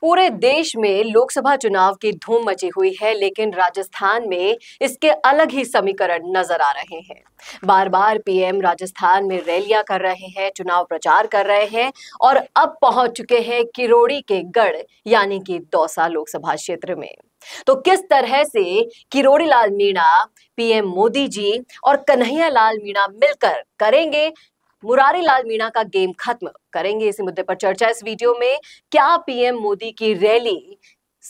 पूरे देश में लोकसभा चुनाव की धूम मची हुई है लेकिन राजस्थान में इसके अलग ही समीकरण नजर आ रहे हैं बार बार पीएम राजस्थान में रैलियां कर रहे हैं चुनाव प्रचार कर रहे हैं और अब पहुंच चुके हैं किरोड़ी के गढ़ यानी कि दौसा लोकसभा क्षेत्र में तो किस तरह से किरोड़ी लाल मीणा पीएम मोदी जी और कन्हैया लाल मीणा मिलकर करेंगे मुरारी लाल मीणा का गेम खत्म करेंगे इसी मुद्दे पर चर्चा इस वीडियो में क्या पीएम मोदी की रैली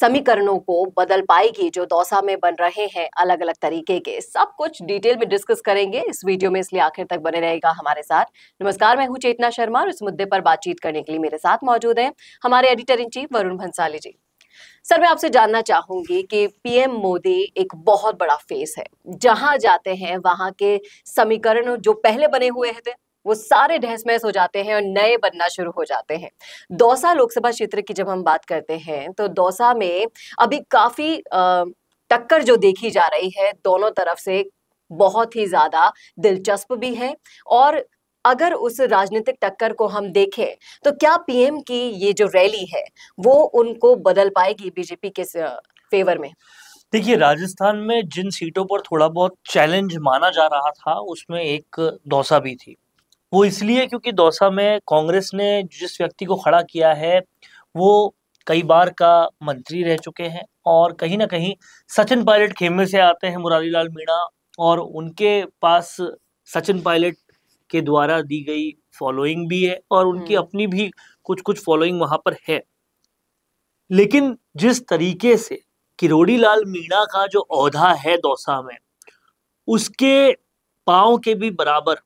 समीकरणों को बदल पाएगी जो दौसा में बन रहे हैं अलग अलग तरीके के सब कुछ डिटेल में डिस्कस करेंगे इस वीडियो में इसलिए आखिर तक बने रहेगा हमारे साथ नमस्कार मैं हूं चेतना शर्मा और इस मुद्दे पर बातचीत करने के लिए मेरे साथ मौजूद हैं हमारे editor in chief Varun Bhansali ji sir मैं आपसे जानना चाहूंगी कि पीएम मोदी एक बहुत बड़ा फेस है जहां जाते हैं वहां के समीकरण जो पहले बने हुए थे वो सारे महस हो जाते हैं और नए बनना शुरू हो जाते हैं दौसा लोकसभा क्षेत्र की जब हम बात करते हैं तो दौसा में अभी काफी टक्कर जो देखी जा रही है दोनों तरफ से बहुत ही ज्यादा दिलचस्प भी है और अगर उस राजनीतिक टक्कर को हम देखें तो क्या पीएम की ये जो रैली है वो उनको बदल पाएगी बीजेपी के फेवर में देखिए राजस्थान में जिन सीटों पर थोड़ा बहुत चैलेंज माना जा रहा था उसमें एक दौसा भी थी वो इसलिए क्योंकि दौसा में कांग्रेस ने जिस व्यक्ति को खड़ा किया है वो कई बार का मंत्री रह चुके हैं और कहीं ना कहीं सचिन पायलट खेमे से आते हैं मुरारी लाल मीणा और उनके पास सचिन पायलट के द्वारा दी गई फॉलोइंग भी है और उनकी हम्म। अपनी भी कुछ कुछ फॉलोइंग वहां पर है लेकिन जिस तरीके से किरोड़ी लाल मीणा का जो औधा है दौसा में उसके पाँव के भी बराबर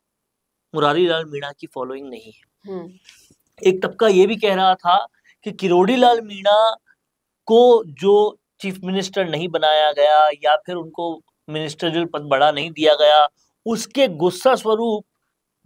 मुरारी लाल मीणा की फॉलोइंग नहीं है हम्म। एक तबका ये भी कह रहा था कि किरोड़ी लाल मीणा को जो चीफ मिनिस्टर नहीं बनाया गया या फिर उनको मिनिस्टरियल पद बड़ा नहीं दिया गया उसके गुस्सा स्वरूप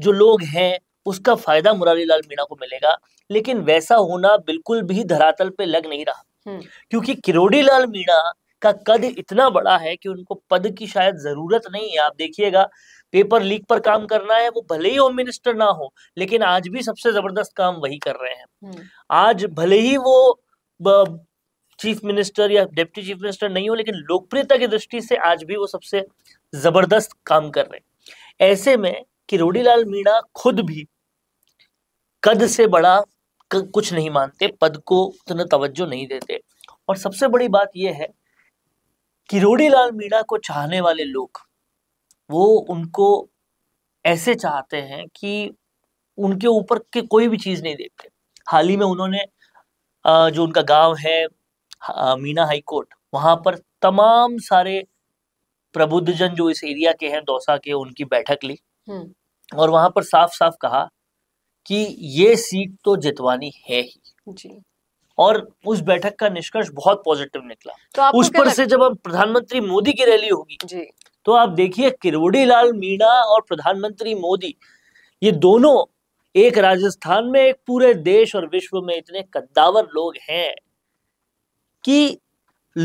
जो लोग हैं उसका फायदा मुरारी लाल मीणा को मिलेगा लेकिन वैसा होना बिल्कुल भी धरातल पे लग नहीं रहा हम्म। क्योंकि किरोड़ी लाल मीणा का कद इतना बड़ा है कि उनको पद की शायद जरूरत नहीं है आप देखिएगा पेपर लीक पर काम करना है वो भले ही होम मिनिस्टर ना हो लेकिन आज भी सबसे जबरदस्त काम वही कर रहे हैं हम्म। आज भले ही वो चीफ मिनिस्टर या डिप्टी चीफ मिनिस्टर नहीं हो लेकिन लोकप्रियता की दृष्टि से आज भी वो सबसे जबरदस्त काम कर रहे हैं ऐसे में किरोड़ीलाल मीणा खुद भी कद से बड़ा कुछ नहीं मानते पद को उतना तवज्जो नहीं देते और सबसे बड़ी बात यह है किरोड़ीलाल मीणा को चाहने वाले लोग वो उनको ऐसे चाहते हैं कि उनके ऊपर के कोई भी चीज़ नहीं देखते हाल ही में उन्होंने जो उनका गांव है मीना हाई कोर्ट वहाँ पर तमाम सारे जन जो इस एरिया के हैं दौसा के उनकी बैठक ली और वहाँ पर साफ साफ कहा कि ये सीट तो जितवानी है ही जी। और उस बैठक का निष्कर्ष बहुत पॉजिटिव निकला तो उस पर से जब हम प्रधानमंत्री मोदी की रैली होगी तो आप देखिए किरोड़ी लाल मीणा और प्रधानमंत्री मोदी ये दोनों एक राजस्थान में एक पूरे देश और विश्व में इतने कद्दावर लोग हैं कि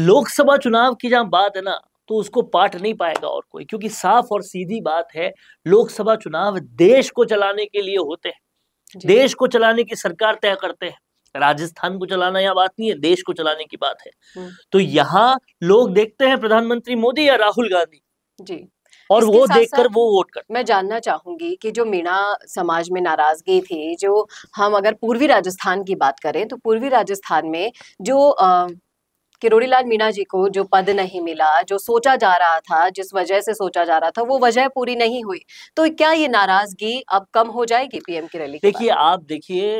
लोकसभा चुनाव की जहां बात है ना तो उसको पाट नहीं पाएगा और कोई क्योंकि साफ और सीधी बात है लोकसभा चुनाव देश को चलाने के लिए होते हैं देश को चलाने की सरकार तय करते हैं राजस्थान को चलाना यह बात नहीं है देश को चलाने की बात है हम्म। तो यहाँ लोग देखते हैं प्रधानमंत्री मोदी या राहुल गांधी जी और वो देखकर वो वोट कर मैं जानना चाहूंगी कि जो मीणा समाज में नाराजगी थी जो हम अगर पूर्वी राजस्थान की बात करें तो पूर्वी राजस्थान में जो आ, किरोड़ी लाल मीणा जी को जो पद नहीं मिला जो सोचा जा रहा था जिस वजह से सोचा जा रहा था वो वजह पूरी नहीं हुई तो क्या ये नाराजगी अब कम हो जाएगी पीएम की रैली देखिए आप देखिए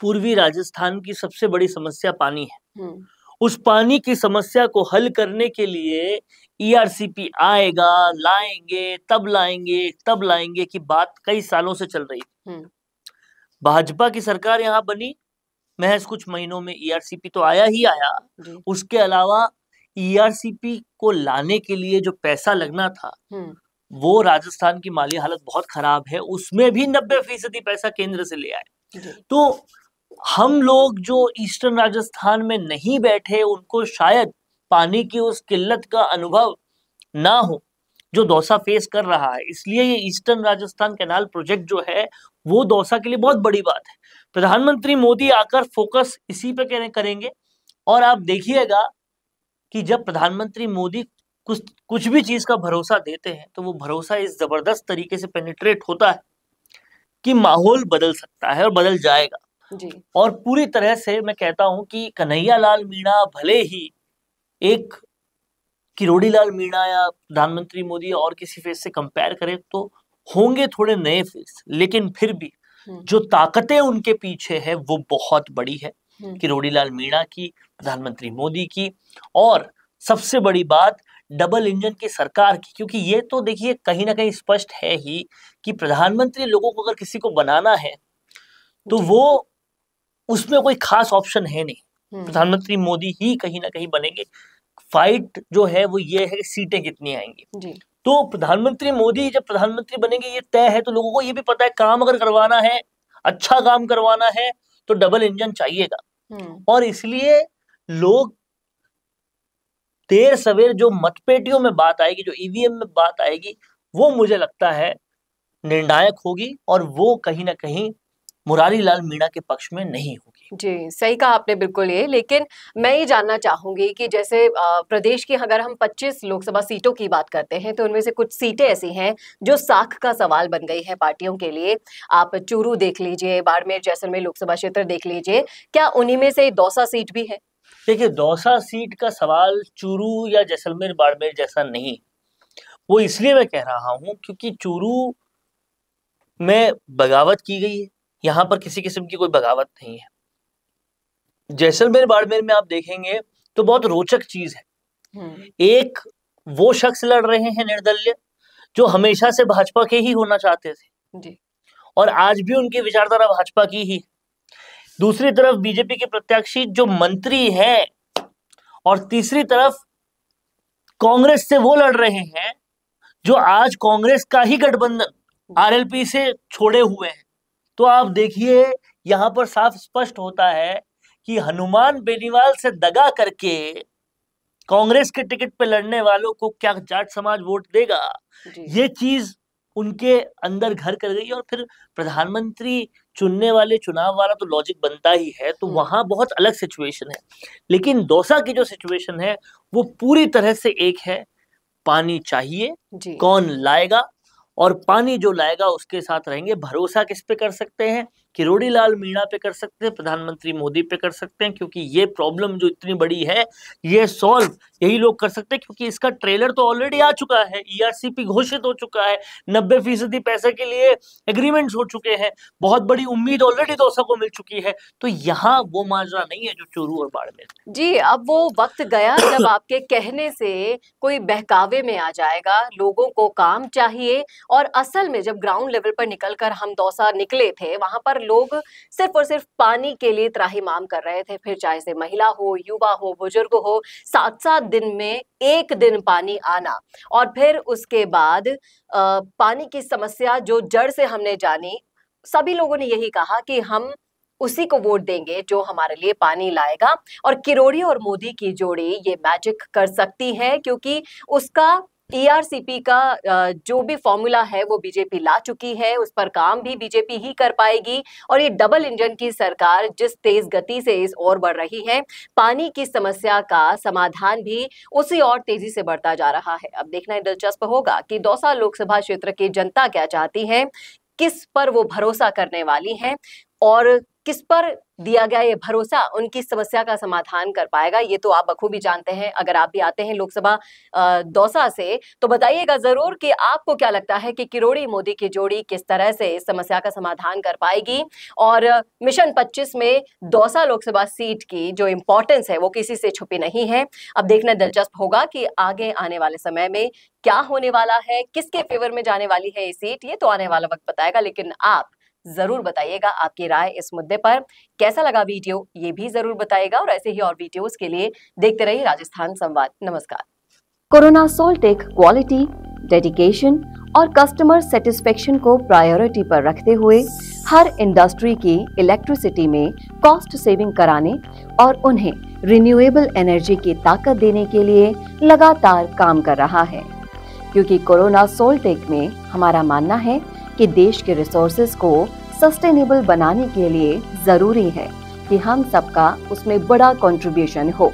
पूर्वी राजस्थान की सबसे बड़ी समस्या पानी है हम्म। उस पानी की समस्या को हल करने के लिए ईआरसीपी e आएगा लाएंगे तब लाएंगे तब लाएंगे की बात कई सालों से चल रही थी हम्म। भाजपा की सरकार यहाँ बनी महज कुछ महीनों में ईआरसीपी e तो आया ही आया उसके अलावा ईआरसीपी e को लाने के लिए जो पैसा लगना था हम्म। वो राजस्थान की माली हालत बहुत खराब है उसमें भी नब्बे फीसदी पैसा केंद्र से ले आए तो हम लोग जो ईस्टर्न राजस्थान में नहीं बैठे उनको शायद पानी की उस किल्लत का अनुभव ना हो जो दौसा फेस कर रहा है इसलिए ये ईस्टर्न राजस्थान कैनाल प्रोजेक्ट जो है वो दौसा के लिए बहुत बड़ी बात है प्रधानमंत्री मोदी आकर फोकस इसी पे करेंगे और आप देखिएगा कि जब प्रधानमंत्री मोदी कुछ कुछ भी चीज का भरोसा देते हैं तो वो भरोसा इस जबरदस्त तरीके से पेनिट्रेट होता है कि माहौल बदल सकता है और बदल जाएगा और पूरी तरह से मैं कहता हूं कि कन्हैया लाल मीणा भले ही एक किरोड़ी लाल मीणा या प्रधानमंत्री मोदी और किसी फेस से कंपेयर करें तो होंगे थोड़े नए फेस लेकिन फिर भी हम्म। जो ताकतें उनके पीछे है वो बहुत बड़ी है हम्म। किरोड़ी लाल मीणा की प्रधानमंत्री मोदी की और सबसे बड़ी बात डबल इंजन की सरकार की क्योंकि ये तो देखिए कहीं ना कहीं स्पष्ट है ही कि प्रधानमंत्री लोगों को अगर किसी को बनाना है तो वो उसमें कोई खास ऑप्शन है नहीं हम्म। प्रधानमंत्री मोदी ही कहीं ना कहीं बनेंगे फाइट जो है वो ये है कि सीटें कितनी आएंगी तो प्रधानमंत्री मोदी जब प्रधानमंत्री बनेंगे ये तय है तो लोगों को ये भी पता है काम अगर करवाना है अच्छा काम करवाना है तो डबल इंजन चाहिएगा हम्म। और इसलिए लोग देर सवेर जो मतपेटियों में बात आएगी जो ईवीएम e में बात आएगी वो मुझे लगता है निर्णायक होगी और वो कहीं ना कहीं मुरारी लाल मीणा के पक्ष में नहीं होगी जी सही कहा आपने बिल्कुल ये लेकिन मैं ये जानना चाहूंगी कि जैसे प्रदेश की अगर हम 25 लोकसभा सीटों की बात करते हैं तो उनमें से कुछ सीटें ऐसी हैं जो साख का सवाल बन गई है पार्टियों के लिए आप चूरू देख लीजिए बाड़मेर जैसलमेर लोकसभा क्षेत्र देख लीजिए क्या उन्हीं में से दौसा सीट भी है देखिए दौसा सीट का सवाल चूरू या जैसलमेर बाड़मेर जैसा नहीं वो इसलिए मैं कह रहा हूँ क्योंकि चूरू में बगावत की गई है यहाँ पर किसी किस्म की कोई बगावत नहीं है जैसलमेर बाड़मेर में आप देखेंगे तो बहुत रोचक चीज है हम्म। एक वो शख्स लड़ रहे हैं निर्दलीय जो हमेशा से भाजपा के ही होना चाहते थे और आज भी उनकी विचारधारा भाजपा की ही दूसरी तरफ बीजेपी के प्रत्याशी जो मंत्री है और तीसरी तरफ कांग्रेस से वो लड़ रहे हैं जो आज कांग्रेस का ही गठबंधन आरएलपी से छोड़े हुए हैं तो आप देखिए यहाँ पर साफ स्पष्ट होता है कि हनुमान बेनीवाल से दगा करके कांग्रेस के टिकट पे लड़ने वालों को क्या जाट समाज वोट देगा ये चीज उनके अंदर घर कर गई और फिर प्रधानमंत्री चुनने वाले चुनाव वाला तो लॉजिक बनता ही है तो हम्म। वहां बहुत अलग सिचुएशन है लेकिन दौसा की जो सिचुएशन है वो पूरी तरह से एक है पानी चाहिए कौन लाएगा और पानी जो लाएगा उसके साथ रहेंगे भरोसा किस पे कर सकते हैं किरोड़ी लाल मीणा पे कर सकते हैं प्रधानमंत्री मोदी पे कर सकते हैं क्योंकि ये प्रॉब्लम जो इतनी बड़ी है ये सॉल्व यही लोग कर सकते हैं क्योंकि इसका ट्रेलर तो ऑलरेडी आ चुका है ई e घोषित हो चुका है नब्बे फीसदी पैसे के लिए एग्रीमेंट्स हो चुके हैं बहुत बड़ी उम्मीद ऑलरेडी दोसा तो को मिल चुकी है तो यहाँ वो माजरा नहीं है जो चोरू और बाड़मेर जी अब वो वक्त गया जब आपके कहने से कोई बहकावे में आ जाएगा लोगों को काम चाहिए और असल में जब ग्राउंड लेवल पर निकलकर हम दौसा निकले थे वहां पर लोग सिर्फ और सिर्फ पानी के लिए त्राही माम कर रहे थे फिर चाहे से महिला हो युवा हो बुजुर्ग हो सात सात दिन में एक दिन पानी आना और फिर उसके बाद पानी की समस्या जो जड़ से हमने जानी सभी लोगों ने यही कहा कि हम उसी को वोट देंगे जो हमारे लिए पानी लाएगा और किरोड़ी और मोदी की जोड़ी ये मैजिक कर सकती है क्योंकि उसका टीआरसीपी का जो भी फॉर्मूला है वो बीजेपी ला चुकी है उस पर काम भी बीजेपी ही कर पाएगी और ये डबल इंजन की सरकार जिस तेज गति से इस ओर बढ़ रही है पानी की समस्या का समाधान भी उसी और तेजी से बढ़ता जा रहा है अब देखना दिलचस्प होगा कि दौसा लोकसभा क्षेत्र की जनता क्या चाहती है किस पर वो भरोसा करने वाली है और किस पर दिया गया ये भरोसा उनकी समस्या का समाधान कर पाएगा ये तो आप बखूबी जानते हैं अगर आप भी आते हैं लोकसभा दौसा से तो बताइएगा जरूर कि आपको क्या लगता है कि किरोड़ी मोदी की जोड़ी किस तरह से इस समस्या का समाधान कर पाएगी और मिशन 25 में दौसा लोकसभा सीट की जो इम्पोर्टेंस है वो किसी से छुपी नहीं है अब देखना दिलचस्प होगा कि आगे आने वाले समय में क्या होने वाला है किसके फेवर में जाने वाली है ये सीट ये तो आने वाला वक्त बताएगा लेकिन आप जरूर बताइएगा आपकी राय इस मुद्दे पर कैसा लगा वीडियो ये भी जरूर बताइएगा और ऐसे ही और वीडियोस के लिए देखते रहिए राजस्थान संवाद नमस्कार कोरोना सोल्टेक क्वालिटी डेडिकेशन और कस्टमर सेटिस्फेक्शन को प्रायोरिटी पर रखते हुए हर इंडस्ट्री की इलेक्ट्रिसिटी में कॉस्ट सेविंग कराने और उन्हें रिन्यूएबल एनर्जी की ताकत देने के लिए लगातार काम कर रहा है क्योंकि कोरोना सोल्टेक में हमारा मानना है कि देश के रिसोर्सेज को सस्टेनेबल बनाने के लिए जरूरी है कि हम सबका उसमें बड़ा कंट्रीब्यूशन हो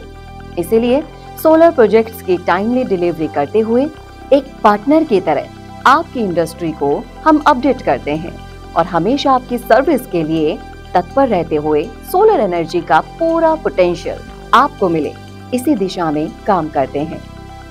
इसीलिए सोलर प्रोजेक्ट्स की टाइमली डिलीवरी करते हुए एक पार्टनर की तरह आपकी इंडस्ट्री को हम अपडेट करते हैं और हमेशा आपकी सर्विस के लिए तत्पर रहते हुए सोलर एनर्जी का पूरा पोटेंशियल आपको मिले इसी दिशा में काम करते हैं